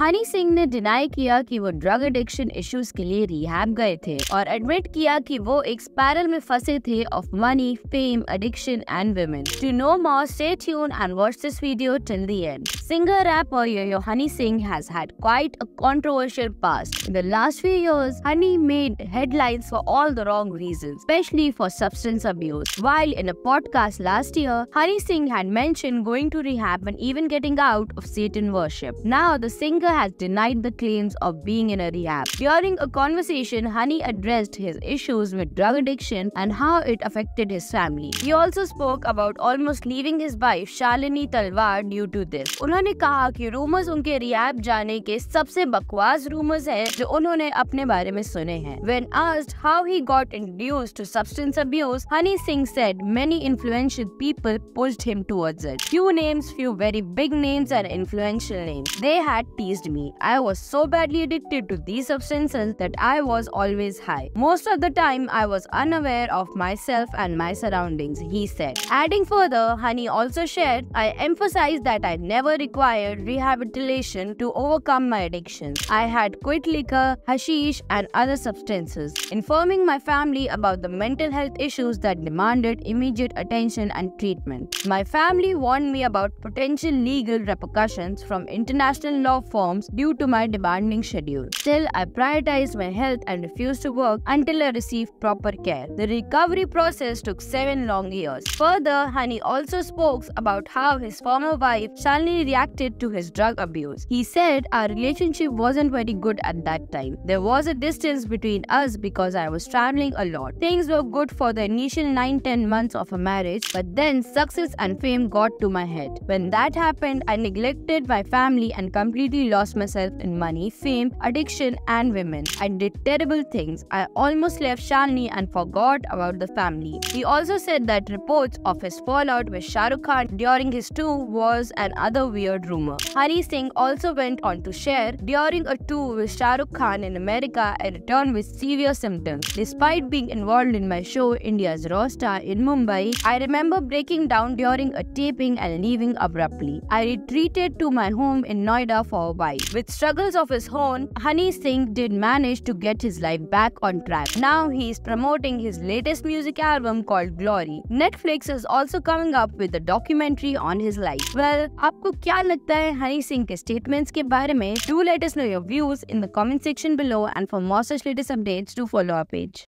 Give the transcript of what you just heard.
हनी सिंह ने डिनाई किया कि वो ड्रग एडिक्शन इश्यूज के लिए रिहैब गए थे और एडमिट किया कि वो एक स्पैरल में फंसे थे of money fame addiction and women to know more stay tune and watch this video till the end Singer rapper Yo-Yo Honey Singh has had quite a controversial past. In the last few years, Honey made headlines for all the wrong reasons, especially for substance abuse. While in a podcast last year, Honey Singh had mentioned going to rehab and even getting out of Satan worship. Now, the singer has denied the claims of being in a rehab. During a conversation, Honey addressed his issues with drug addiction and how it affected his family. He also spoke about almost leaving his wife Shalini Talwar due to this. उन्होंने कहा कि rumours उनके rehab जाने के सबसे बकवास rumours हैं जो उन्होंने अपने बारे में सुने हैं when asked how he got introduce to substance abuse Honey Singh said many influential people pulled him towards it few names few very big names and influential names they had teased me I was so badly addicted to these substances that I was always high. Most of the time I was unaware of myself and my surroundings, he said. Adding further, Honey also shared, I emphasized that I never required rehabilitation to overcome my addictions. I had quit liquor, hashish, and other substances, informing my family about the mental health issues that demanded immediate attention and treatment. My family warned me about potential legal repercussions from international law firms due to my demanding schedule. Still, I prioritized my health and refused to work until I received proper care. The recovery process took seven long years. Further, Hani also spoke about how his former wife, Shalini reacted to his drug abuse. He said, Our relationship wasn't very good at that time. There was a distance between us because I was traveling a lot. Things were good for the initial 9 10 months of a marriage, but then success and fame got to my head. When that happened, I neglected my family and completely lost myself in money, fame, addiction, and women. I did terrible things. I almost left Shalini and forgot about the family. He also said that reports of his fallout with Shahrukh Khan during his tour was another way weird rumor. Hari Singh also went on to share during a tour with Shah Rukh Khan in America I returned with severe symptoms. Despite being involved in my show India's Raw Star in Mumbai, I remember breaking down during a taping and leaving abruptly. I retreated to my home in Noida for a while. With struggles of his own, Honey Singh did manage to get his life back on track. Now he is promoting his latest music album called Glory. Netflix is also coming up with a documentary on his life. Well, आपको क्या क्या लगता है हनी सिंह के statements के बारे में do latest know your views in the comment section below and for most latest updates to follow a page